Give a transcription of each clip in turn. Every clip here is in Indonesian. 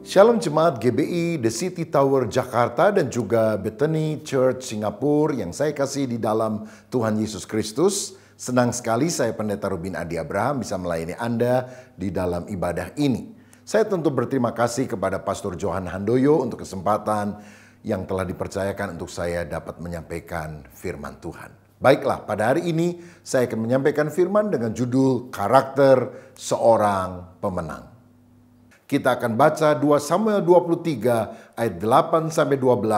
Shalom Jemaat GBI The City Tower Jakarta dan juga Bethany Church Singapura yang saya kasih di dalam Tuhan Yesus Kristus. Senang sekali saya Pendeta Rubin Adi Abraham bisa melayani Anda di dalam ibadah ini. Saya tentu berterima kasih kepada Pastor Johan Handoyo untuk kesempatan yang telah dipercayakan untuk saya dapat menyampaikan firman Tuhan. Baiklah, pada hari ini saya akan menyampaikan firman dengan judul Karakter Seorang Pemenang. Kita akan baca 2 Samuel 23 ayat 8 sampai 12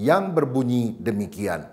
yang berbunyi demikian.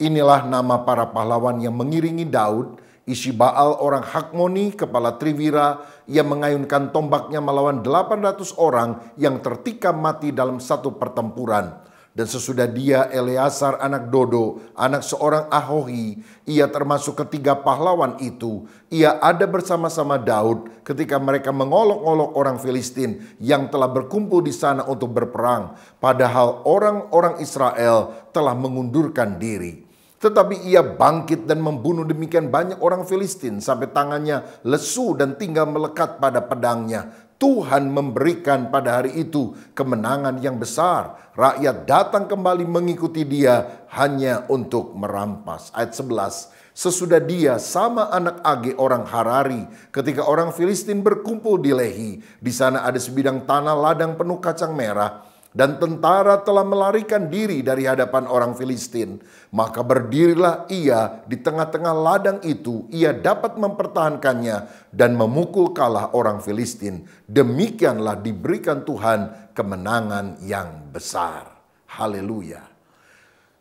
Inilah nama para pahlawan yang mengiringi Daud, Isi Baal orang Hakmoni, kepala Trivira, yang mengayunkan tombaknya melawan 800 orang yang tertikam mati dalam satu pertempuran. Dan sesudah dia Eleazar anak Dodo, anak seorang Ahohi, ia termasuk ketiga pahlawan itu. Ia ada bersama-sama Daud ketika mereka mengolok-olok orang Filistin yang telah berkumpul di sana untuk berperang. Padahal orang-orang Israel telah mengundurkan diri. Tetapi ia bangkit dan membunuh demikian banyak orang Filistin sampai tangannya lesu dan tinggal melekat pada pedangnya. Tuhan memberikan pada hari itu kemenangan yang besar. Rakyat datang kembali mengikuti dia hanya untuk merampas. Ayat 11. Sesudah dia sama anak Age orang Harari ketika orang Filistin berkumpul di Lehi. Di sana ada sebidang tanah ladang penuh kacang merah dan tentara telah melarikan diri dari hadapan orang Filistin, maka berdirilah ia di tengah-tengah ladang itu, ia dapat mempertahankannya dan memukul kalah orang Filistin. Demikianlah diberikan Tuhan kemenangan yang besar. Haleluya!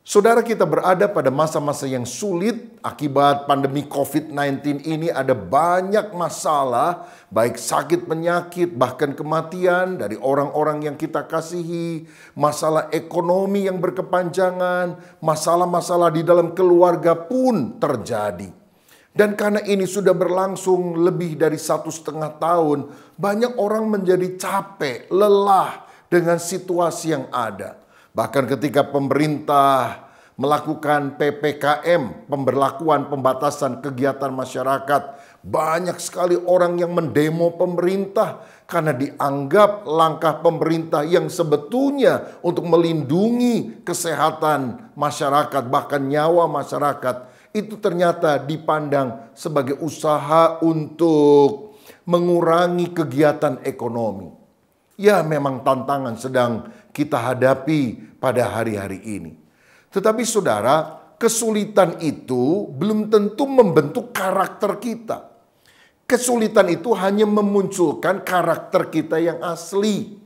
Saudara kita berada pada masa-masa yang sulit akibat pandemi COVID-19 ini ada banyak masalah baik sakit penyakit bahkan kematian dari orang-orang yang kita kasihi, masalah ekonomi yang berkepanjangan, masalah-masalah di dalam keluarga pun terjadi. Dan karena ini sudah berlangsung lebih dari satu setengah tahun, banyak orang menjadi capek, lelah dengan situasi yang ada Bahkan ketika pemerintah melakukan PPKM, pemberlakuan pembatasan kegiatan masyarakat, banyak sekali orang yang mendemo pemerintah karena dianggap langkah pemerintah yang sebetulnya untuk melindungi kesehatan masyarakat, bahkan nyawa masyarakat, itu ternyata dipandang sebagai usaha untuk mengurangi kegiatan ekonomi. Ya, memang tantangan sedang kita hadapi pada hari-hari ini. Tetapi saudara, kesulitan itu belum tentu membentuk karakter kita. Kesulitan itu hanya memunculkan karakter kita yang asli.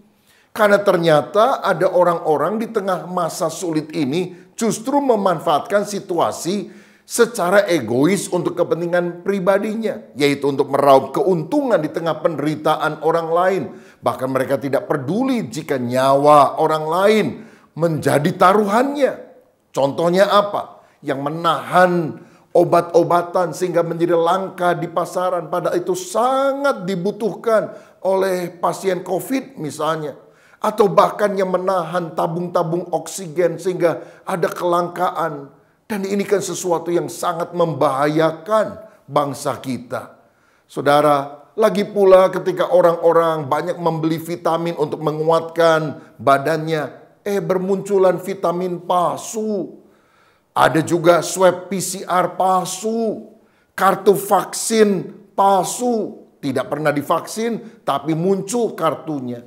Karena ternyata ada orang-orang di tengah masa sulit ini justru memanfaatkan situasi secara egois untuk kepentingan pribadinya, yaitu untuk meraup keuntungan di tengah penderitaan orang lain, Bahkan mereka tidak peduli jika nyawa orang lain menjadi taruhannya. Contohnya apa? Yang menahan obat-obatan sehingga menjadi langka di pasaran. pada itu sangat dibutuhkan oleh pasien COVID misalnya. Atau bahkan yang menahan tabung-tabung oksigen sehingga ada kelangkaan. Dan ini kan sesuatu yang sangat membahayakan bangsa kita. Saudara, lagi pula ketika orang-orang banyak membeli vitamin untuk menguatkan badannya, eh bermunculan vitamin palsu. Ada juga swab PCR palsu, kartu vaksin palsu, tidak pernah divaksin tapi muncul kartunya.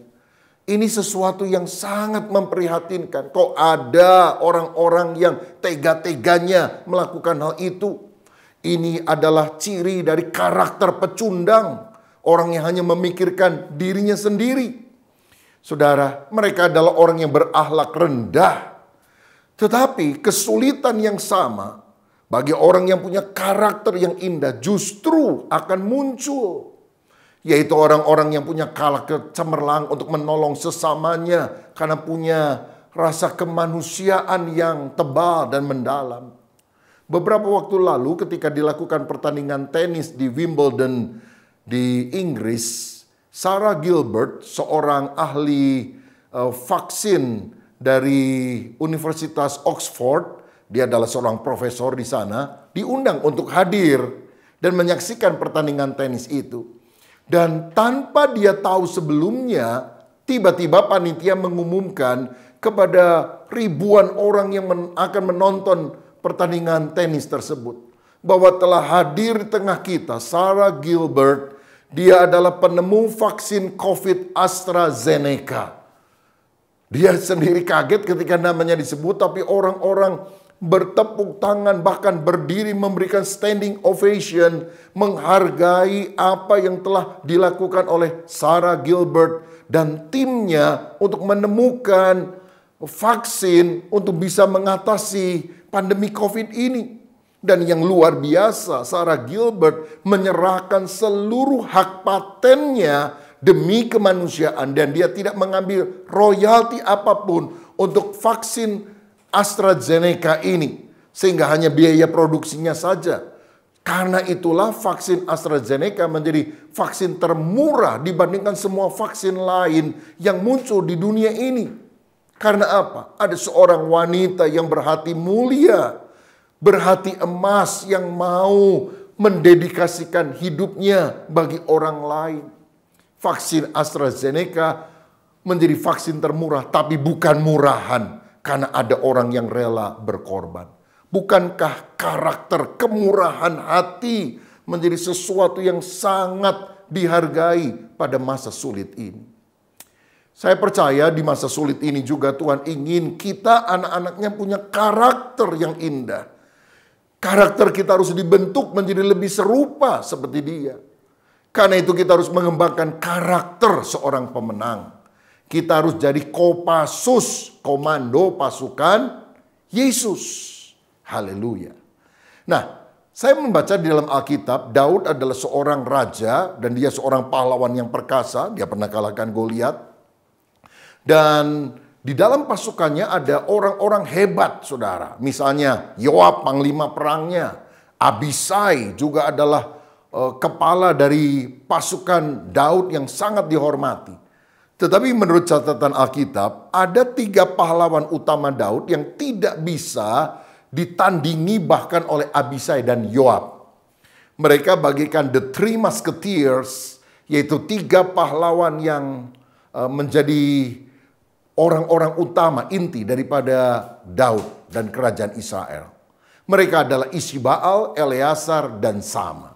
Ini sesuatu yang sangat memprihatinkan. Kok ada orang-orang yang tega-teganya melakukan hal itu? Ini adalah ciri dari karakter pecundang orang yang hanya memikirkan dirinya sendiri. Saudara, mereka adalah orang yang berakhlak rendah. Tetapi kesulitan yang sama bagi orang yang punya karakter yang indah justru akan muncul. Yaitu orang-orang yang punya karakter cemerlang untuk menolong sesamanya karena punya rasa kemanusiaan yang tebal dan mendalam. Beberapa waktu lalu ketika dilakukan pertandingan tenis di Wimbledon di Inggris, Sarah Gilbert, seorang ahli uh, vaksin dari Universitas Oxford, dia adalah seorang profesor di sana, diundang untuk hadir dan menyaksikan pertandingan tenis itu. Dan tanpa dia tahu sebelumnya, tiba-tiba panitia mengumumkan kepada ribuan orang yang men akan menonton pertandingan tenis tersebut bahwa telah hadir di tengah kita Sarah Gilbert. Dia adalah penemu vaksin COVID AstraZeneca. Dia sendiri kaget ketika namanya disebut, tapi orang-orang bertepuk tangan, bahkan berdiri memberikan standing ovation, menghargai apa yang telah dilakukan oleh Sarah Gilbert dan timnya untuk menemukan vaksin untuk bisa mengatasi pandemi COVID ini. Dan yang luar biasa, Sarah Gilbert menyerahkan seluruh hak patennya demi kemanusiaan dan dia tidak mengambil royalti apapun untuk vaksin AstraZeneca ini sehingga hanya biaya produksinya saja. Karena itulah vaksin AstraZeneca menjadi vaksin termurah dibandingkan semua vaksin lain yang muncul di dunia ini. Karena apa? Ada seorang wanita yang berhati mulia berhati emas yang mau mendedikasikan hidupnya bagi orang lain. Vaksin AstraZeneca menjadi vaksin termurah, tapi bukan murahan karena ada orang yang rela berkorban. Bukankah karakter kemurahan hati menjadi sesuatu yang sangat dihargai pada masa sulit ini? Saya percaya di masa sulit ini juga Tuhan ingin kita anak-anaknya punya karakter yang indah Karakter kita harus dibentuk menjadi lebih serupa seperti dia. Karena itu kita harus mengembangkan karakter seorang pemenang. Kita harus jadi kopasus, komando pasukan Yesus. Haleluya. Nah, saya membaca di dalam Alkitab, Daud adalah seorang raja dan dia seorang pahlawan yang perkasa. Dia pernah kalahkan Goliat. Dan di dalam pasukannya ada orang-orang hebat, saudara. Misalnya Yoab, panglima perangnya. Abisai juga adalah uh, kepala dari pasukan Daud yang sangat dihormati. Tetapi menurut catatan Alkitab, ada tiga pahlawan utama Daud yang tidak bisa ditandingi bahkan oleh Abisai dan Yoab. Mereka bagikan the three musketeers, yaitu tiga pahlawan yang uh, menjadi orang-orang utama inti daripada Daud dan kerajaan Israel. Mereka adalah Isi Baal, Eleazar, dan Sama.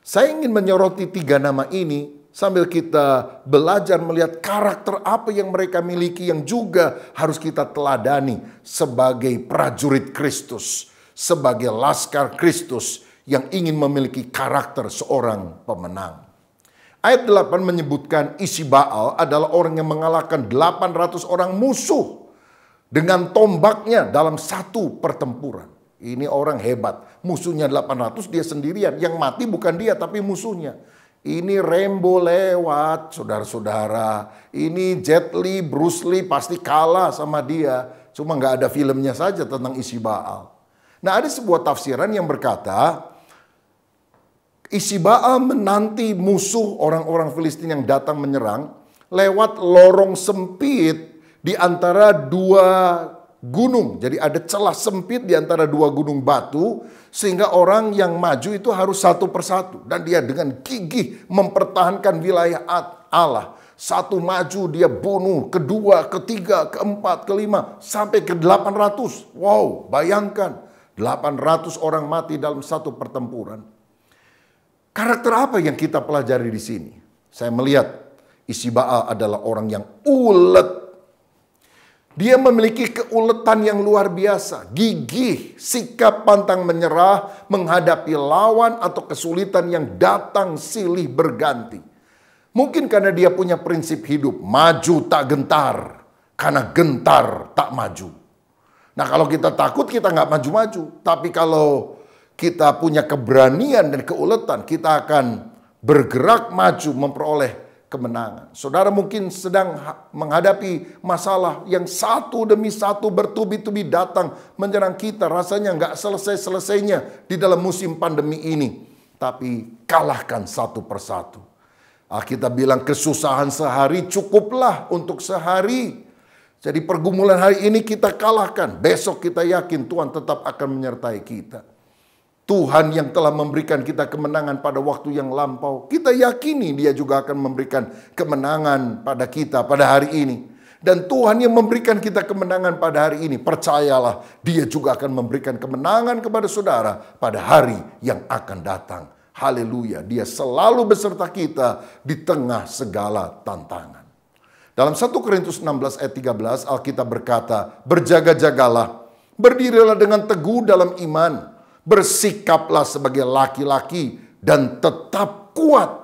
Saya ingin menyoroti tiga nama ini sambil kita belajar melihat karakter apa yang mereka miliki yang juga harus kita teladani sebagai prajurit Kristus, sebagai laskar Kristus yang ingin memiliki karakter seorang pemenang. Ayat 8 menyebutkan isi Baal adalah orang yang mengalahkan 800 orang musuh dengan tombaknya dalam satu pertempuran. Ini orang hebat. Musuhnya 800, dia sendirian. Yang mati bukan dia, tapi musuhnya. Ini Rembo lewat, saudara-saudara. Ini Jet Li, Bruce Lee pasti kalah sama dia. Cuma nggak ada filmnya saja tentang isi Baal. Nah ada sebuah tafsiran yang berkata, Isiba'a menanti musuh orang-orang Filistin yang datang menyerang lewat lorong sempit di antara dua gunung. Jadi ada celah sempit di antara dua gunung batu sehingga orang yang maju itu harus satu persatu dan dia dengan gigih mempertahankan wilayah Allah. Satu maju dia bunuh, kedua, ketiga, keempat, kelima, sampai ke delapan ratus. Wow, bayangkan delapan ratus orang mati dalam satu pertempuran. Karakter apa yang kita pelajari di sini? Saya melihat Isiba'a adalah orang yang ulet. Dia memiliki keuletan yang luar biasa, gigih, sikap pantang menyerah, menghadapi lawan atau kesulitan yang datang silih berganti. Mungkin karena dia punya prinsip hidup, maju tak gentar, karena gentar tak maju. Nah kalau kita takut kita nggak maju-maju, tapi kalau kita punya keberanian dan keuletan, kita akan bergerak maju memperoleh kemenangan. Saudara mungkin sedang menghadapi masalah yang satu demi satu bertubi-tubi datang menyerang kita. Rasanya nggak selesai-selesainya di dalam musim pandemi ini. Tapi kalahkan satu persatu. Ah, kita bilang kesusahan sehari cukuplah untuk sehari. Jadi pergumulan hari ini kita kalahkan. Besok kita yakin Tuhan tetap akan menyertai kita. Tuhan yang telah memberikan kita kemenangan pada waktu yang lampau. Kita yakini dia juga akan memberikan kemenangan pada kita pada hari ini. Dan Tuhan yang memberikan kita kemenangan pada hari ini, percayalah dia juga akan memberikan kemenangan kepada saudara pada hari yang akan datang. Haleluya, dia selalu beserta kita di tengah segala tantangan. Dalam 1 Korintus 16 ayat 13 Alkitab berkata, "Berjaga-jagalah, berdirilah dengan teguh dalam iman." bersikaplah sebagai laki-laki dan tetap kuat.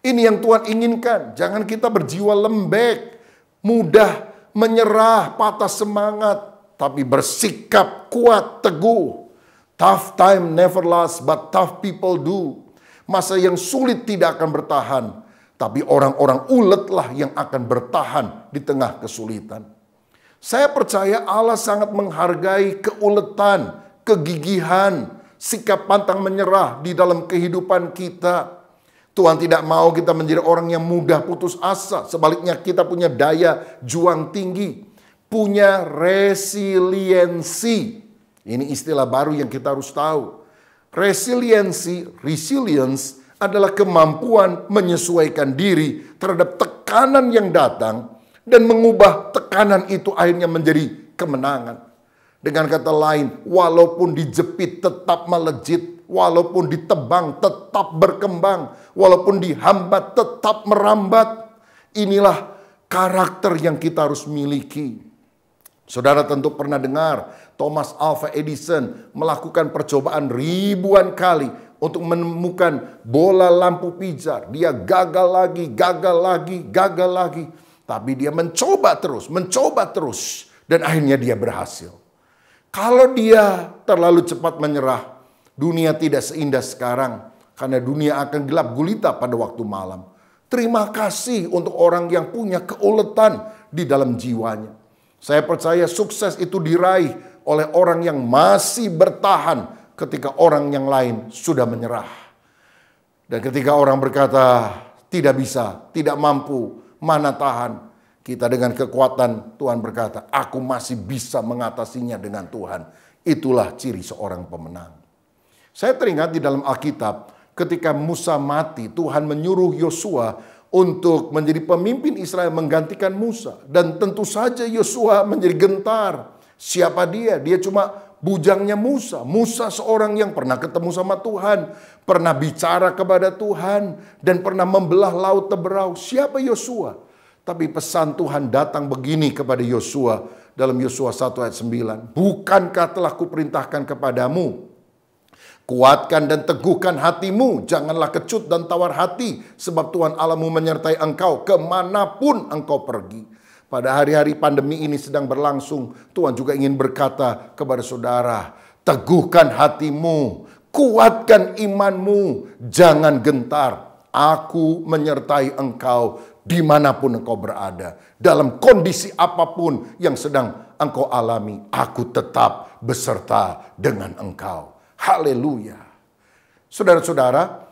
Ini yang Tuhan inginkan. Jangan kita berjiwa lembek, mudah menyerah, patah semangat, tapi bersikap kuat, teguh. Tough time never last, but tough people do. Masa yang sulit tidak akan bertahan, tapi orang-orang uletlah yang akan bertahan di tengah kesulitan. Saya percaya Allah sangat menghargai keuletan kegigihan, sikap pantang menyerah di dalam kehidupan kita. Tuhan tidak mau kita menjadi orang yang mudah putus asa. Sebaliknya kita punya daya juang tinggi, punya resiliensi. Ini istilah baru yang kita harus tahu. Resiliensi, resilience adalah kemampuan menyesuaikan diri terhadap tekanan yang datang dan mengubah tekanan itu akhirnya menjadi kemenangan. Dengan kata lain, walaupun dijepit tetap melejit, walaupun ditebang tetap berkembang, walaupun dihambat tetap merambat. Inilah karakter yang kita harus miliki. Saudara tentu pernah dengar Thomas Alva Edison melakukan percobaan ribuan kali untuk menemukan bola lampu pijar. Dia gagal lagi, gagal lagi, gagal lagi. Tapi dia mencoba terus, mencoba terus. Dan akhirnya dia berhasil. Kalau dia terlalu cepat menyerah, dunia tidak seindah sekarang karena dunia akan gelap gulita pada waktu malam. Terima kasih untuk orang yang punya keuletan di dalam jiwanya. Saya percaya sukses itu diraih oleh orang yang masih bertahan ketika orang yang lain sudah menyerah. Dan ketika orang berkata, tidak bisa, tidak mampu, mana tahan, kita dengan kekuatan Tuhan berkata, aku masih bisa mengatasinya dengan Tuhan. Itulah ciri seorang pemenang. Saya teringat di dalam Alkitab, ketika Musa mati, Tuhan menyuruh Yosua untuk menjadi pemimpin Israel menggantikan Musa. Dan tentu saja Yosua menjadi gentar. Siapa dia? Dia cuma bujangnya Musa. Musa seorang yang pernah ketemu sama Tuhan, pernah bicara kepada Tuhan, dan pernah membelah laut teberau. Siapa Yosua? Tapi pesan Tuhan datang begini kepada Yosua dalam Yosua 1 ayat 9. Bukankah telah kuperintahkan kepadamu? Kuatkan dan teguhkan hatimu, janganlah kecut dan tawar hati, sebab Tuhan Allahmu menyertai engkau kemanapun engkau pergi. Pada hari-hari pandemi ini sedang berlangsung, Tuhan juga ingin berkata kepada saudara, teguhkan hatimu, kuatkan imanmu, jangan gentar. Aku menyertai engkau dimanapun engkau berada, dalam kondisi apapun yang sedang engkau alami, aku tetap beserta dengan engkau. Haleluya. Saudara-saudara,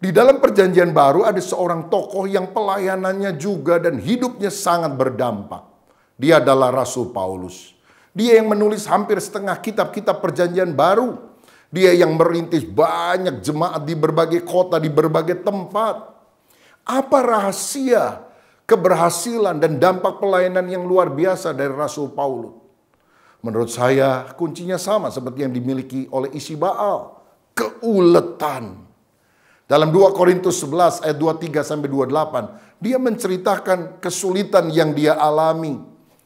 di dalam perjanjian baru ada seorang tokoh yang pelayanannya juga dan hidupnya sangat berdampak. Dia adalah Rasul Paulus. Dia yang menulis hampir setengah kitab-kitab perjanjian baru. Dia yang merintis banyak jemaat di berbagai kota, di berbagai tempat. Apa rahasia keberhasilan dan dampak pelayanan yang luar biasa dari Rasul Paulus? Menurut saya kuncinya sama seperti yang dimiliki oleh isi Baal. Keuletan. Dalam 2 Korintus 11 ayat 23 sampai 28, dia menceritakan kesulitan yang dia alami.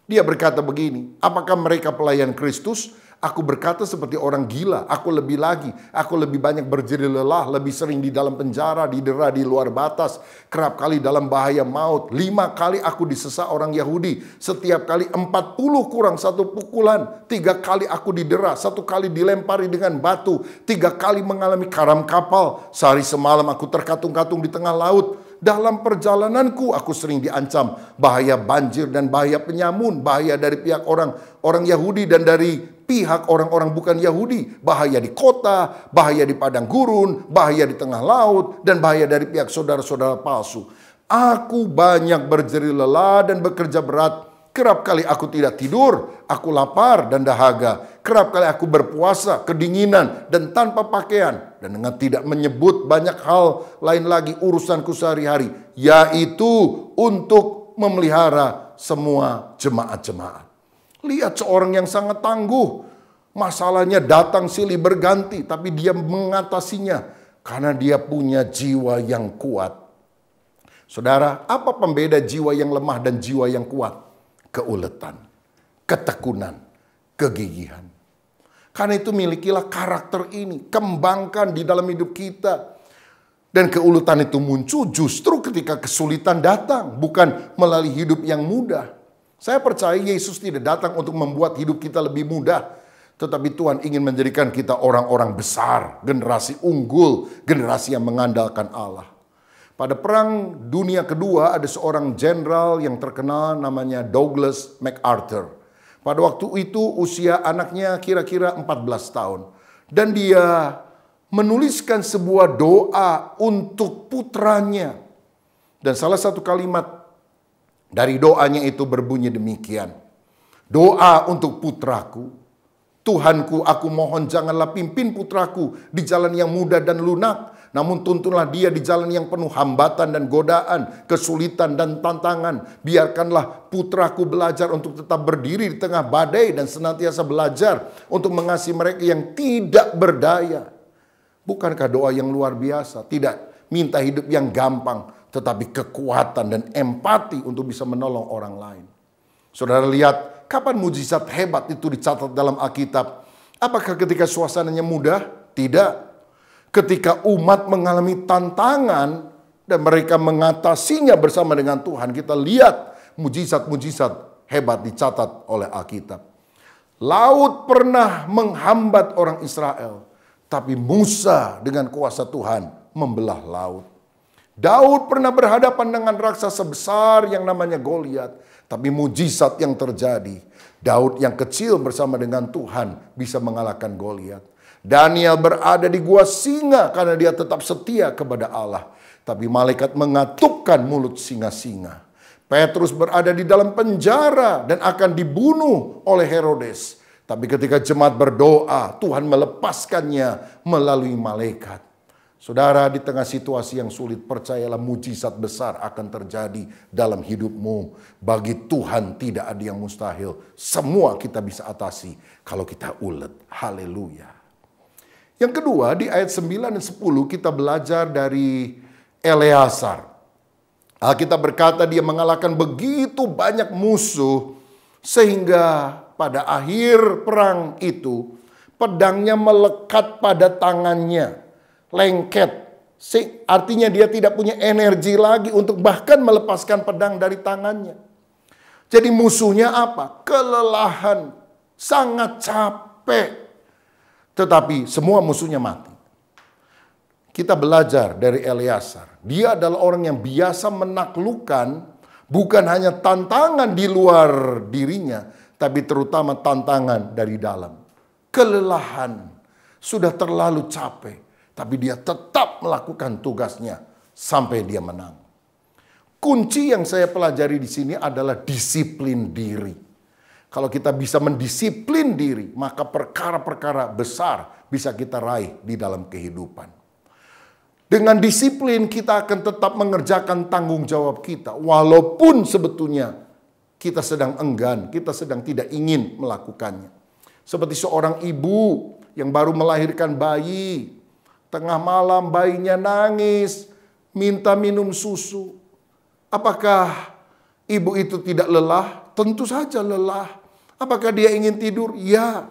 Dia berkata begini, apakah mereka pelayan Kristus Aku berkata seperti orang gila, aku lebih lagi, aku lebih banyak berjeri lelah, lebih sering di dalam penjara, didera di luar batas, kerap kali dalam bahaya maut. Lima kali aku disesa orang Yahudi, setiap kali empat puluh kurang satu pukulan, tiga kali aku didera, satu kali dilempari dengan batu, tiga kali mengalami karam kapal, sehari semalam aku terkatung-katung di tengah laut, dalam perjalananku aku sering diancam bahaya banjir dan bahaya penyamun, bahaya dari pihak orang orang Yahudi dan dari pihak orang-orang bukan Yahudi. Bahaya di kota, bahaya di padang gurun, bahaya di tengah laut, dan bahaya dari pihak saudara-saudara palsu. Aku banyak berjeri lelah dan bekerja berat. Kerap kali aku tidak tidur, aku lapar dan dahaga. Kerap kali aku berpuasa, kedinginan, dan tanpa pakaian. Dan dengan tidak menyebut banyak hal lain lagi urusanku sehari-hari. Yaitu untuk memelihara semua jemaat-jemaat. Lihat seorang yang sangat tangguh. Masalahnya datang silih berganti, tapi dia mengatasinya karena dia punya jiwa yang kuat. Saudara, apa pembeda jiwa yang lemah dan jiwa yang kuat? Keuletan, ketekunan, kegigihan. Karena itu milikilah karakter ini, kembangkan di dalam hidup kita. Dan keuletan itu muncul justru ketika kesulitan datang, bukan melalui hidup yang mudah. Saya percaya Yesus tidak datang untuk membuat hidup kita lebih mudah. Tetapi Tuhan ingin menjadikan kita orang-orang besar, generasi unggul, generasi yang mengandalkan Allah. Pada perang dunia kedua ada seorang jenderal yang terkenal namanya Douglas MacArthur. Pada waktu itu usia anaknya kira-kira 14 tahun. Dan dia menuliskan sebuah doa untuk putranya. Dan salah satu kalimat dari doanya itu berbunyi demikian. Doa untuk putraku. Tuhanku aku mohon janganlah pimpin putraku di jalan yang mudah dan lunak. Namun tuntunlah dia di jalan yang penuh hambatan dan godaan, kesulitan dan tantangan. Biarkanlah putraku belajar untuk tetap berdiri di tengah badai dan senantiasa belajar untuk mengasihi mereka yang tidak berdaya. Bukankah doa yang luar biasa? Tidak minta hidup yang gampang, tetapi kekuatan dan empati untuk bisa menolong orang lain. Saudara lihat, kapan mujizat hebat itu dicatat dalam Alkitab? Apakah ketika suasananya mudah? Tidak. Ketika umat mengalami tantangan dan mereka mengatasinya bersama dengan Tuhan, kita lihat mujizat-mujizat hebat dicatat oleh Alkitab. Laut pernah menghambat orang Israel, tapi Musa dengan kuasa Tuhan membelah laut. Daud pernah berhadapan dengan raksasa besar yang namanya Goliat, tapi mujizat yang terjadi. Daud yang kecil bersama dengan Tuhan bisa mengalahkan Goliat. Daniel berada di gua singa karena dia tetap setia kepada Allah, tapi malaikat mengatupkan mulut singa-singa. Petrus berada di dalam penjara dan akan dibunuh oleh Herodes. Tapi ketika jemaat berdoa, Tuhan melepaskannya melalui malaikat. Saudara, di tengah situasi yang sulit, percayalah mujizat besar akan terjadi dalam hidupmu. Bagi Tuhan tidak ada yang mustahil. Semua kita bisa atasi kalau kita ulet. Haleluya. Yang kedua, di ayat 9 dan 10 kita belajar dari Eleazar. Alkitab ah, berkata dia mengalahkan begitu banyak musuh sehingga pada akhir perang itu pedangnya melekat pada tangannya lengket. Artinya dia tidak punya energi lagi untuk bahkan melepaskan pedang dari tangannya. Jadi musuhnya apa? Kelelahan, sangat capek. Tetapi semua musuhnya mati. Kita belajar dari Eliasar. Dia adalah orang yang biasa menaklukkan bukan hanya tantangan di luar dirinya, tapi terutama tantangan dari dalam. Kelelahan, sudah terlalu capek tapi dia tetap melakukan tugasnya sampai dia menang. Kunci yang saya pelajari di sini adalah disiplin diri. Kalau kita bisa mendisiplin diri, maka perkara-perkara besar bisa kita raih di dalam kehidupan. Dengan disiplin kita akan tetap mengerjakan tanggung jawab kita walaupun sebetulnya kita sedang enggan, kita sedang tidak ingin melakukannya. Seperti seorang ibu yang baru melahirkan bayi, Tengah malam bayinya nangis, minta minum susu. Apakah ibu itu tidak lelah? Tentu saja lelah. Apakah dia ingin tidur? Ya,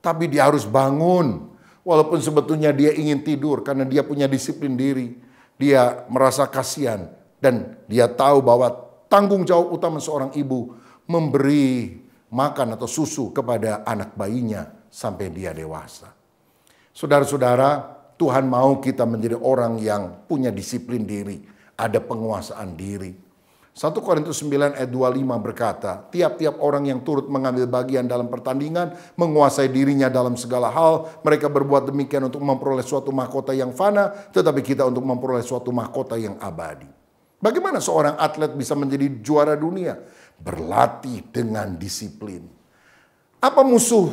tapi dia harus bangun. Walaupun sebetulnya dia ingin tidur karena dia punya disiplin diri, dia merasa kasihan dan dia tahu bahwa tanggung jawab utama seorang ibu memberi makan atau susu kepada anak bayinya sampai dia dewasa. Saudara-saudara, Tuhan mau kita menjadi orang yang punya disiplin diri, ada penguasaan diri. 1 Korintus 9 ayat 25 berkata, tiap-tiap orang yang turut mengambil bagian dalam pertandingan, menguasai dirinya dalam segala hal, mereka berbuat demikian untuk memperoleh suatu mahkota yang fana, tetapi kita untuk memperoleh suatu mahkota yang abadi. Bagaimana seorang atlet bisa menjadi juara dunia? Berlatih dengan disiplin. Apa musuh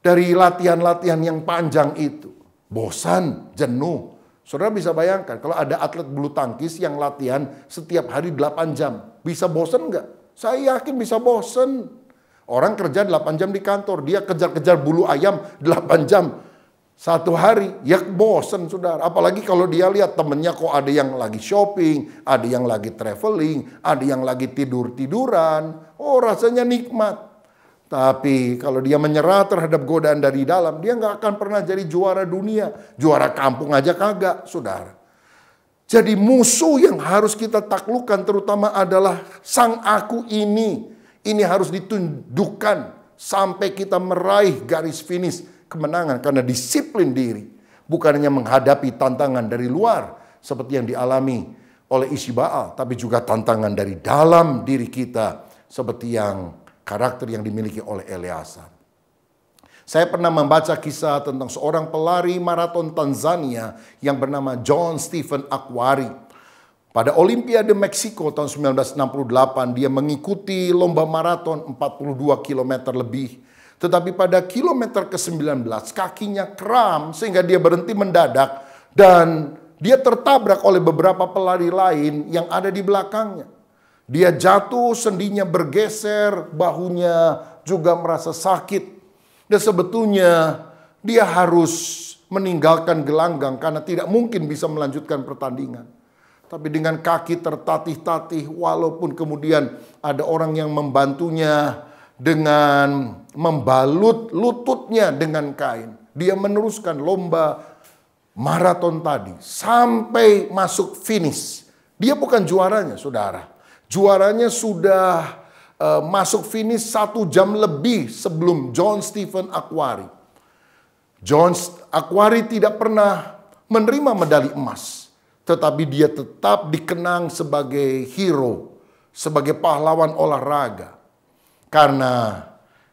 dari latihan-latihan yang panjang itu? bosan, jenuh. Saudara bisa bayangkan kalau ada atlet bulu tangkis yang latihan setiap hari 8 jam, bisa bosan nggak? Saya yakin bisa bosan. Orang kerja 8 jam di kantor, dia kejar-kejar bulu ayam 8 jam satu hari, ya bosen saudara. Apalagi kalau dia lihat temennya kok ada yang lagi shopping, ada yang lagi traveling, ada yang lagi tidur-tiduran. Oh rasanya nikmat. Tapi kalau dia menyerah terhadap godaan dari dalam, dia nggak akan pernah jadi juara dunia. Juara kampung aja kagak, saudara. Jadi musuh yang harus kita taklukkan terutama adalah sang aku ini. Ini harus ditundukkan sampai kita meraih garis finish kemenangan. Karena disiplin diri bukannya menghadapi tantangan dari luar seperti yang dialami oleh isi Baal, tapi juga tantangan dari dalam diri kita seperti yang karakter yang dimiliki oleh Eleazar. Saya pernah membaca kisah tentang seorang pelari maraton Tanzania yang bernama John Stephen Aquari. Pada Olimpiade Meksiko tahun 1968 dia mengikuti lomba maraton 42 km lebih. Tetapi pada kilometer ke-19 kakinya kram sehingga dia berhenti mendadak dan dia tertabrak oleh beberapa pelari lain yang ada di belakangnya. Dia jatuh, sendinya bergeser, bahunya juga merasa sakit. Dan sebetulnya dia harus meninggalkan gelanggang karena tidak mungkin bisa melanjutkan pertandingan. Tapi dengan kaki tertatih-tatih walaupun kemudian ada orang yang membantunya dengan membalut lututnya dengan kain. Dia meneruskan lomba maraton tadi sampai masuk finish. Dia bukan juaranya, saudara. Juaranya sudah uh, masuk finish satu jam lebih sebelum John Stephen Aquari. John Aquari tidak pernah menerima medali emas, tetapi dia tetap dikenang sebagai hero, sebagai pahlawan olahraga. Karena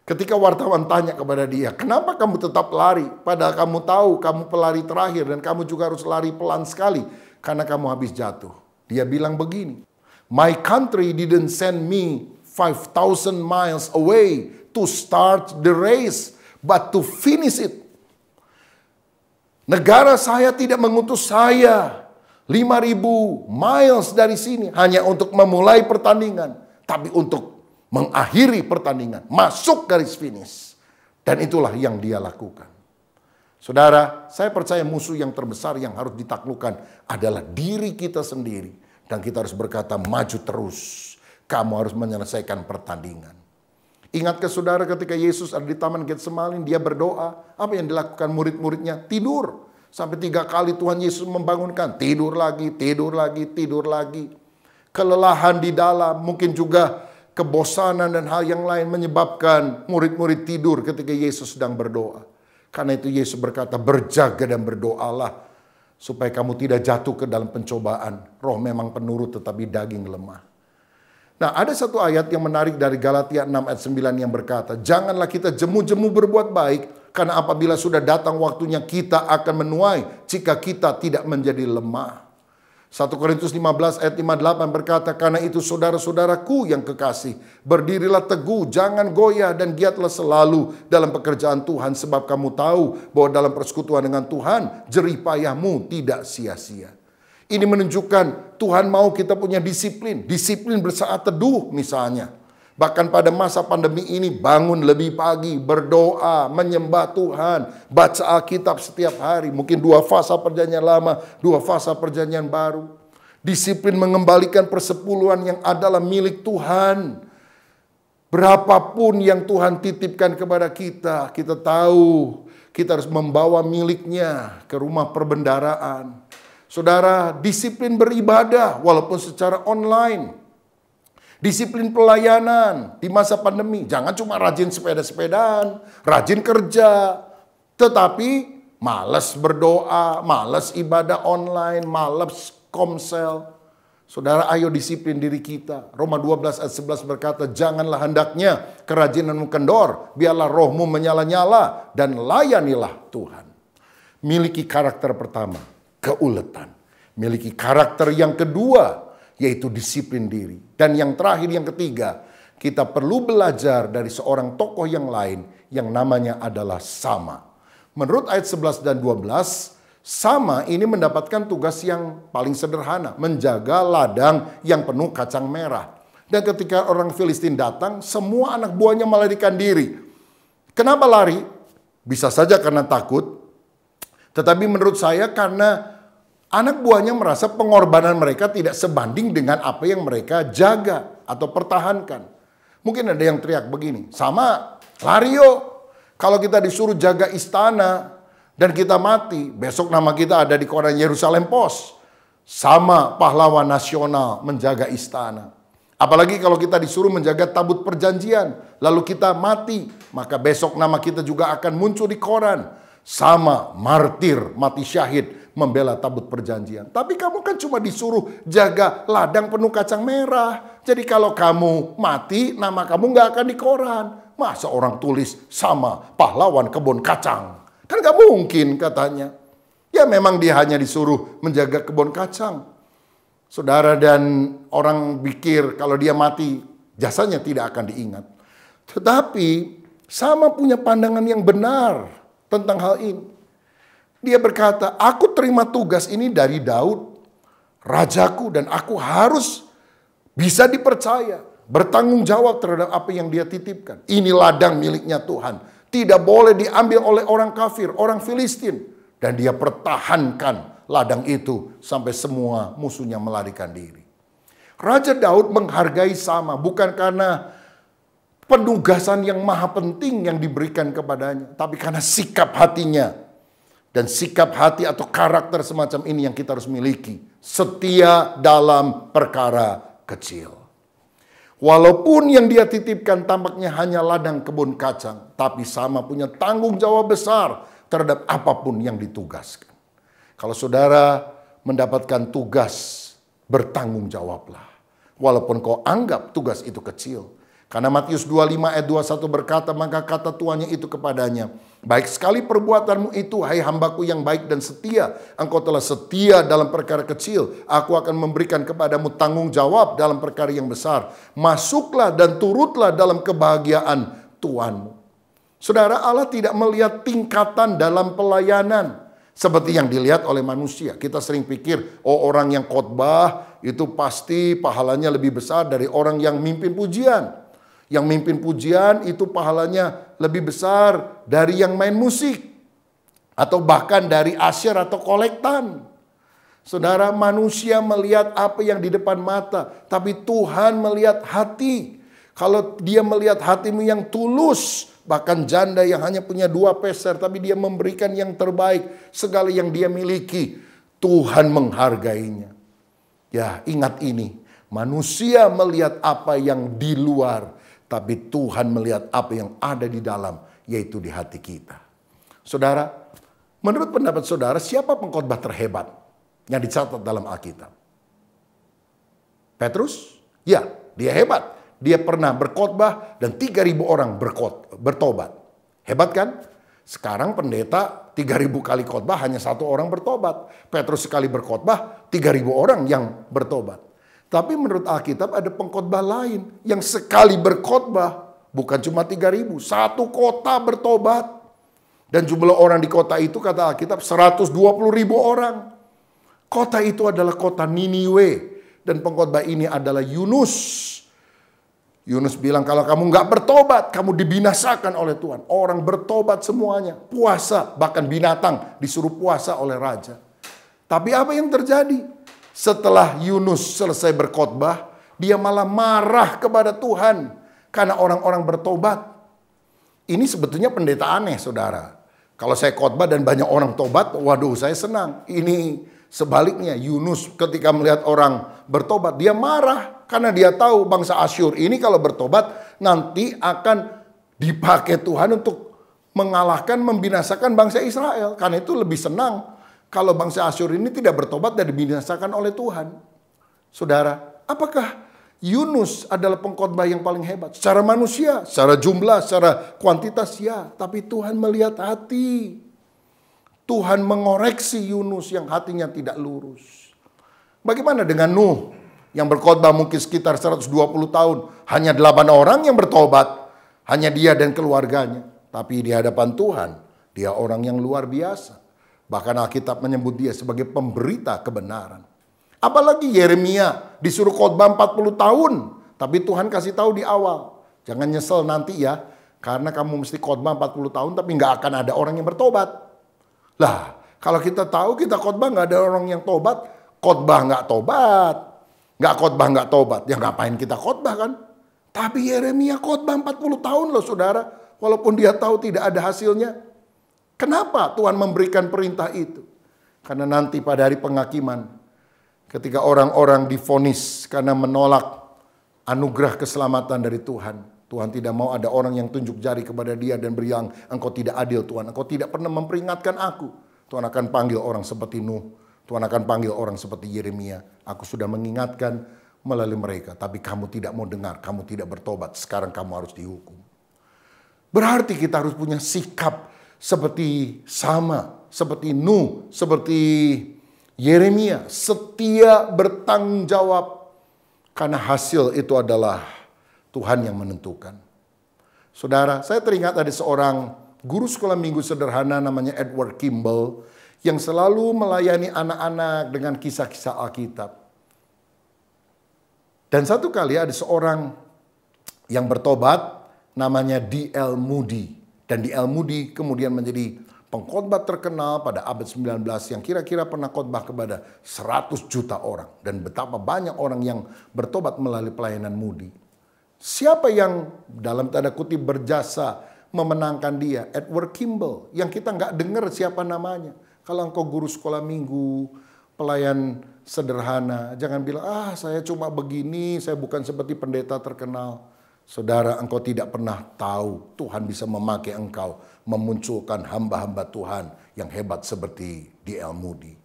Ketika wartawan tanya kepada dia, kenapa kamu tetap lari? Padahal kamu tahu kamu pelari terakhir dan kamu juga harus lari pelan sekali karena kamu habis jatuh. Dia bilang begini, My country didn't send me 5,000 miles away to start the race, but to finish it. Negara saya tidak mengutus saya 5.000 miles dari sini hanya untuk memulai pertandingan, tapi untuk mengakhiri pertandingan, masuk garis finish. Dan itulah yang dia lakukan. Saudara, saya percaya musuh yang terbesar yang harus ditaklukkan adalah diri kita sendiri dan kita harus berkata maju terus. Kamu harus menyelesaikan pertandingan. Ingat ke saudara ketika Yesus ada di Taman Getsemani, dia berdoa. Apa yang dilakukan murid-muridnya? Tidur. Sampai tiga kali Tuhan Yesus membangunkan. Tidur lagi, tidur lagi, tidur lagi. Kelelahan di dalam, mungkin juga kebosanan dan hal yang lain menyebabkan murid-murid tidur ketika Yesus sedang berdoa. Karena itu Yesus berkata, berjaga dan berdoalah supaya kamu tidak jatuh ke dalam pencobaan. Roh memang penurut tetapi daging lemah. Nah, ada satu ayat yang menarik dari Galatia 6 ayat 9 yang berkata, "Janganlah kita jemu-jemu berbuat baik, karena apabila sudah datang waktunya kita akan menuai jika kita tidak menjadi lemah." 1 Korintus 15 ayat 58 berkata, Karena itu saudara-saudaraku yang kekasih, berdirilah teguh, jangan goyah dan giatlah selalu dalam pekerjaan Tuhan. Sebab kamu tahu bahwa dalam persekutuan dengan Tuhan, jerih payahmu tidak sia-sia. Ini menunjukkan Tuhan mau kita punya disiplin, disiplin bersaat teduh misalnya. Bahkan pada masa pandemi ini bangun lebih pagi, berdoa, menyembah Tuhan, baca Alkitab setiap hari. Mungkin dua fasa perjanjian lama, dua fasa perjanjian baru. Disiplin mengembalikan persepuluhan yang adalah milik Tuhan. Berapapun yang Tuhan titipkan kepada kita, kita tahu kita harus membawa miliknya ke rumah perbendaraan. Saudara, disiplin beribadah walaupun secara online Disiplin pelayanan di masa pandemi. Jangan cuma rajin sepeda-sepedaan, rajin kerja. Tetapi males berdoa, males ibadah online, males komsel. Saudara ayo disiplin diri kita. Roma 12 ayat 11 berkata, Janganlah hendaknya kerajinanmu kendor, biarlah rohmu menyala-nyala dan layanilah Tuhan. Miliki karakter pertama, keuletan. Miliki karakter yang kedua, yaitu disiplin diri. Dan yang terakhir, yang ketiga, kita perlu belajar dari seorang tokoh yang lain yang namanya adalah Sama. Menurut ayat 11 dan 12, Sama ini mendapatkan tugas yang paling sederhana, menjaga ladang yang penuh kacang merah. Dan ketika orang Filistin datang, semua anak buahnya melarikan diri. Kenapa lari? Bisa saja karena takut, tetapi menurut saya karena Anak buahnya merasa pengorbanan mereka tidak sebanding dengan apa yang mereka jaga atau pertahankan. Mungkin ada yang teriak begini, sama Lario, kalau kita disuruh jaga istana dan kita mati, besok nama kita ada di koran Yerusalem Post. Sama pahlawan nasional menjaga istana. Apalagi kalau kita disuruh menjaga tabut perjanjian, lalu kita mati, maka besok nama kita juga akan muncul di koran sama martir, mati syahid, membela tabut perjanjian. Tapi kamu kan cuma disuruh jaga ladang penuh kacang merah. Jadi kalau kamu mati, nama kamu nggak akan di koran. Masa orang tulis sama pahlawan kebun kacang? Kan nggak mungkin katanya. Ya memang dia hanya disuruh menjaga kebun kacang. Saudara dan orang pikir kalau dia mati, jasanya tidak akan diingat. Tetapi sama punya pandangan yang benar tentang hal ini. Dia berkata, aku terima tugas ini dari Daud, rajaku dan aku harus bisa dipercaya, bertanggung jawab terhadap apa yang dia titipkan. Ini ladang miliknya Tuhan. Tidak boleh diambil oleh orang kafir, orang Filistin. Dan dia pertahankan ladang itu sampai semua musuhnya melarikan diri. Raja Daud menghargai sama, bukan karena penugasan yang maha penting yang diberikan kepadanya. Tapi karena sikap hatinya dan sikap hati atau karakter semacam ini yang kita harus miliki. Setia dalam perkara kecil. Walaupun yang dia titipkan tampaknya hanya ladang kebun kacang, tapi sama punya tanggung jawab besar terhadap apapun yang ditugaskan. Kalau saudara mendapatkan tugas, bertanggung jawablah. Walaupun kau anggap tugas itu kecil, karena Matius 25 ayat 21 berkata, maka kata tuannya itu kepadanya, Baik sekali perbuatanmu itu, hai hambaku yang baik dan setia. Engkau telah setia dalam perkara kecil. Aku akan memberikan kepadamu tanggung jawab dalam perkara yang besar. Masuklah dan turutlah dalam kebahagiaan Tuhanmu. Saudara Allah tidak melihat tingkatan dalam pelayanan. Seperti yang dilihat oleh manusia. Kita sering pikir, oh orang yang khotbah itu pasti pahalanya lebih besar dari orang yang mimpin pujian. Yang mimpin pujian itu pahalanya lebih besar dari yang main musik. Atau bahkan dari asyir atau kolektan. Saudara manusia melihat apa yang di depan mata. Tapi Tuhan melihat hati. Kalau dia melihat hatimu yang tulus. Bahkan janda yang hanya punya dua peser. Tapi dia memberikan yang terbaik. Segala yang dia miliki. Tuhan menghargainya. Ya ingat ini. Manusia melihat apa yang di luar, tapi Tuhan melihat apa yang ada di dalam, yaitu di hati kita. Saudara, menurut pendapat saudara, siapa pengkhotbah terhebat yang dicatat dalam Alkitab? Petrus? Ya, dia hebat. Dia pernah berkhotbah dan 3000 orang berkot, bertobat. Hebat kan? Sekarang pendeta 3000 kali khotbah hanya satu orang bertobat. Petrus sekali berkhotbah 3000 orang yang bertobat. Tapi menurut Alkitab ada pengkhotbah lain yang sekali berkhotbah bukan cuma 3000, satu kota bertobat. Dan jumlah orang di kota itu kata Alkitab 120.000 orang. Kota itu adalah kota Niniwe. Dan pengkhotbah ini adalah Yunus. Yunus bilang kalau kamu nggak bertobat, kamu dibinasakan oleh Tuhan. Orang bertobat semuanya, puasa, bahkan binatang disuruh puasa oleh raja. Tapi apa yang terjadi? Setelah Yunus selesai berkhotbah, dia malah marah kepada Tuhan karena orang-orang bertobat. Ini sebetulnya pendeta aneh, saudara. Kalau saya khotbah dan banyak orang tobat, waduh saya senang. Ini sebaliknya, Yunus ketika melihat orang bertobat, dia marah. Karena dia tahu bangsa Asyur ini kalau bertobat, nanti akan dipakai Tuhan untuk mengalahkan, membinasakan bangsa Israel. Karena itu lebih senang kalau bangsa Asyur ini tidak bertobat dan dibinasakan oleh Tuhan. Saudara, apakah Yunus adalah pengkhotbah yang paling hebat? Secara manusia, secara jumlah, secara kuantitas ya, tapi Tuhan melihat hati. Tuhan mengoreksi Yunus yang hatinya tidak lurus. Bagaimana dengan Nuh yang berkhotbah mungkin sekitar 120 tahun, hanya 8 orang yang bertobat, hanya dia dan keluarganya. Tapi di hadapan Tuhan, dia orang yang luar biasa. Bahkan Alkitab menyebut dia sebagai pemberita kebenaran. Apalagi Yeremia disuruh khotbah 40 tahun. Tapi Tuhan kasih tahu di awal. Jangan nyesel nanti ya. Karena kamu mesti khotbah 40 tahun tapi nggak akan ada orang yang bertobat. Lah kalau kita tahu kita khotbah nggak ada orang yang tobat. Khotbah nggak tobat. Nggak khotbah nggak tobat. Ya ngapain kita khotbah kan? Tapi Yeremia khotbah 40 tahun loh saudara. Walaupun dia tahu tidak ada hasilnya. Kenapa Tuhan memberikan perintah itu? Karena nanti pada hari penghakiman, ketika orang-orang difonis karena menolak anugerah keselamatan dari Tuhan, Tuhan tidak mau ada orang yang tunjuk jari kepada dia dan beriang, engkau tidak adil Tuhan, engkau tidak pernah memperingatkan aku. Tuhan akan panggil orang seperti Nuh, Tuhan akan panggil orang seperti Yeremia. Aku sudah mengingatkan melalui mereka, tapi kamu tidak mau dengar, kamu tidak bertobat, sekarang kamu harus dihukum. Berarti kita harus punya sikap seperti sama, seperti Nuh, seperti Yeremia, setia bertanggung jawab karena hasil itu adalah Tuhan yang menentukan. Saudara, saya teringat ada seorang guru sekolah minggu sederhana namanya Edward Kimball yang selalu melayani anak-anak dengan kisah-kisah Alkitab. Dan satu kali ada seorang yang bertobat namanya D.L. Moody. Dan di El Mudi kemudian menjadi pengkhotbah terkenal pada abad 19 yang kira-kira pernah khotbah kepada 100 juta orang. Dan betapa banyak orang yang bertobat melalui pelayanan Mudi. Siapa yang dalam tanda kutip berjasa memenangkan dia? Edward Kimball yang kita nggak dengar siapa namanya. Kalau engkau guru sekolah minggu, pelayan sederhana, jangan bilang ah saya cuma begini, saya bukan seperti pendeta terkenal. Saudara, engkau tidak pernah tahu Tuhan bisa memakai engkau memunculkan hamba-hamba Tuhan yang hebat seperti di El Moody.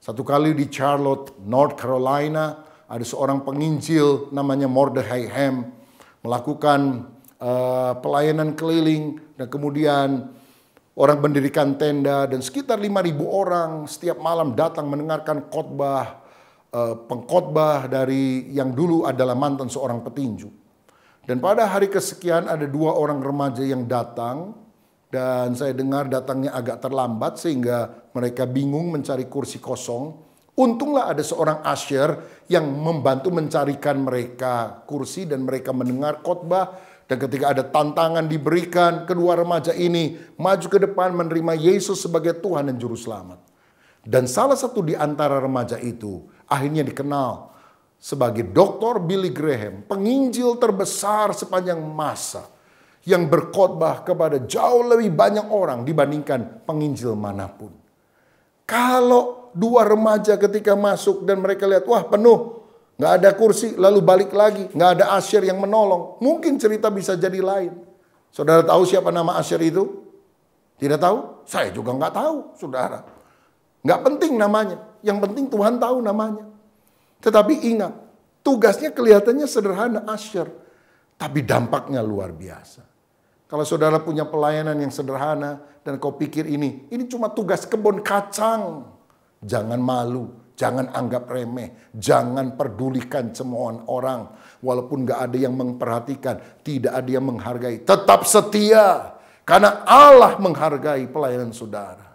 Satu kali di Charlotte, North Carolina, ada seorang penginjil namanya Mordecai Ham melakukan uh, pelayanan keliling dan kemudian orang mendirikan tenda dan sekitar 5.000 orang setiap malam datang mendengarkan khotbah uh, pengkhotbah dari yang dulu adalah mantan seorang petinju. Dan pada hari kesekian ada dua orang remaja yang datang dan saya dengar datangnya agak terlambat sehingga mereka bingung mencari kursi kosong. Untunglah ada seorang asyir yang membantu mencarikan mereka kursi dan mereka mendengar khotbah dan ketika ada tantangan diberikan kedua remaja ini maju ke depan menerima Yesus sebagai Tuhan dan juru selamat. Dan salah satu di antara remaja itu akhirnya dikenal sebagai Dr. Billy Graham, penginjil terbesar sepanjang masa yang berkhotbah kepada jauh lebih banyak orang dibandingkan penginjil manapun. Kalau dua remaja ketika masuk dan mereka lihat, wah penuh, gak ada kursi, lalu balik lagi, gak ada asyir yang menolong, mungkin cerita bisa jadi lain. Saudara tahu siapa nama asyir itu? Tidak tahu? Saya juga gak tahu, saudara. Gak penting namanya, yang penting Tuhan tahu namanya. Tetapi ingat, tugasnya kelihatannya sederhana asyir, tapi dampaknya luar biasa. Kalau saudara punya pelayanan yang sederhana dan kau pikir ini, ini cuma tugas kebun kacang. Jangan malu, jangan anggap remeh, jangan pedulikan semua orang. Walaupun gak ada yang memperhatikan, tidak ada yang menghargai. Tetap setia, karena Allah menghargai pelayanan saudara.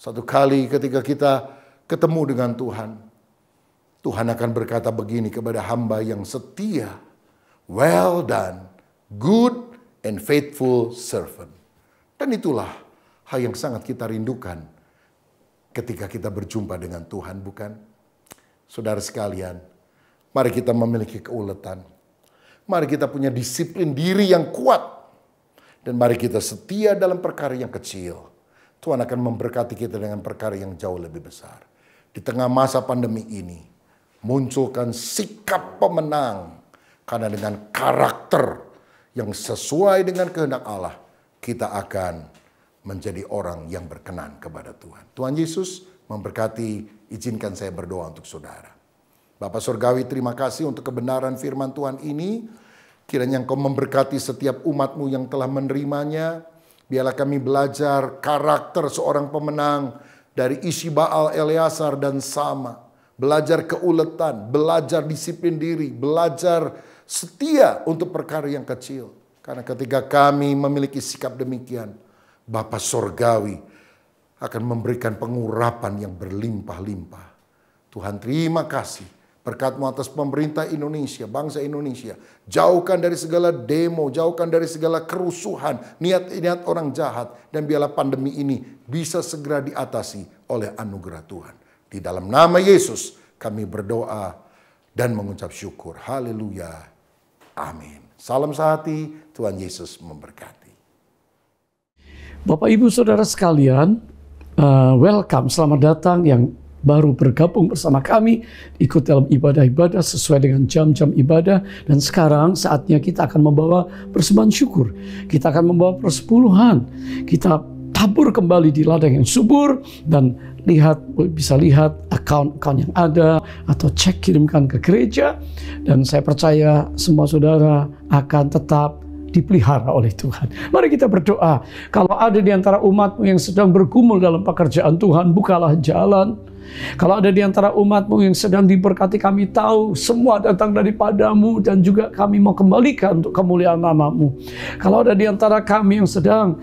Satu kali ketika kita ketemu dengan Tuhan, Tuhan akan berkata begini kepada hamba yang setia. Well done, good and faithful servant. Dan itulah hal yang sangat kita rindukan ketika kita berjumpa dengan Tuhan, bukan? Saudara sekalian, mari kita memiliki keuletan. Mari kita punya disiplin diri yang kuat. Dan mari kita setia dalam perkara yang kecil. Tuhan akan memberkati kita dengan perkara yang jauh lebih besar. Di tengah masa pandemi ini, munculkan sikap pemenang. Karena dengan karakter yang sesuai dengan kehendak Allah, kita akan menjadi orang yang berkenan kepada Tuhan. Tuhan Yesus memberkati, izinkan saya berdoa untuk saudara. Bapak Surgawi terima kasih untuk kebenaran firman Tuhan ini. Kiranya engkau memberkati setiap umatmu yang telah menerimanya. Biarlah kami belajar karakter seorang pemenang dari isi Baal Eleazar dan Sama belajar keuletan, belajar disiplin diri, belajar setia untuk perkara yang kecil. Karena ketika kami memiliki sikap demikian, Bapa Sorgawi akan memberikan pengurapan yang berlimpah-limpah. Tuhan terima kasih berkatmu atas pemerintah Indonesia, bangsa Indonesia. Jauhkan dari segala demo, jauhkan dari segala kerusuhan, niat-niat orang jahat. Dan biarlah pandemi ini bisa segera diatasi oleh anugerah Tuhan. Di dalam nama Yesus kami berdoa dan mengucap syukur. Haleluya. Amin. Salam sehati, Tuhan Yesus memberkati. Bapak Ibu Saudara sekalian, uh, welcome, selamat datang yang baru bergabung bersama kami, ikut dalam ibadah-ibadah sesuai dengan jam-jam ibadah. Dan sekarang saatnya kita akan membawa persembahan syukur. Kita akan membawa persepuluhan. Kita tabur kembali di ladang yang subur dan lihat bisa lihat account-account yang ada atau cek kirimkan ke gereja dan saya percaya semua saudara akan tetap dipelihara oleh Tuhan. Mari kita berdoa. Kalau ada di antara umatmu yang sedang bergumul dalam pekerjaan Tuhan, bukalah jalan kalau ada di antara umatmu yang sedang diberkati kami tahu semua datang daripadamu dan juga kami mau kembalikan untuk kemuliaan namamu. Kalau ada di antara kami yang sedang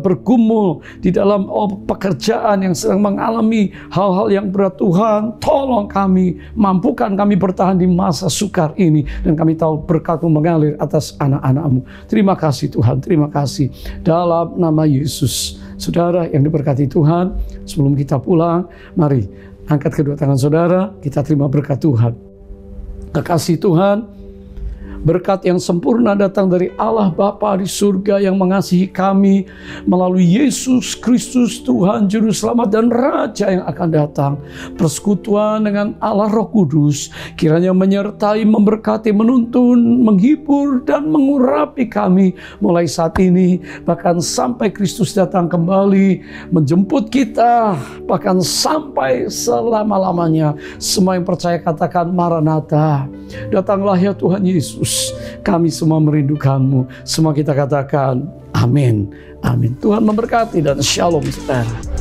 bergumul di dalam pekerjaan yang sedang mengalami hal-hal yang berat Tuhan tolong kami mampukan kami bertahan di masa sukar ini dan kami tahu berkatmu mengalir atas anak-anakmu. Terima kasih Tuhan, terima kasih dalam nama Yesus. Saudara yang diberkati Tuhan, sebelum kita pulang, mari angkat kedua tangan saudara, kita terima berkat Tuhan. Kekasih Tuhan, Berkat yang sempurna datang dari Allah Bapa di surga yang mengasihi kami melalui Yesus Kristus Tuhan Juru Selamat dan Raja yang akan datang. Persekutuan dengan Allah Roh Kudus kiranya menyertai, memberkati, menuntun, menghibur, dan mengurapi kami mulai saat ini bahkan sampai Kristus datang kembali menjemput kita bahkan sampai selama-lamanya. Semua yang percaya katakan Maranatha. Datanglah ya Tuhan Yesus. Yesus, kami semua merindukanmu. Semua kita katakan, amin. Amin. Tuhan memberkati dan shalom saudara.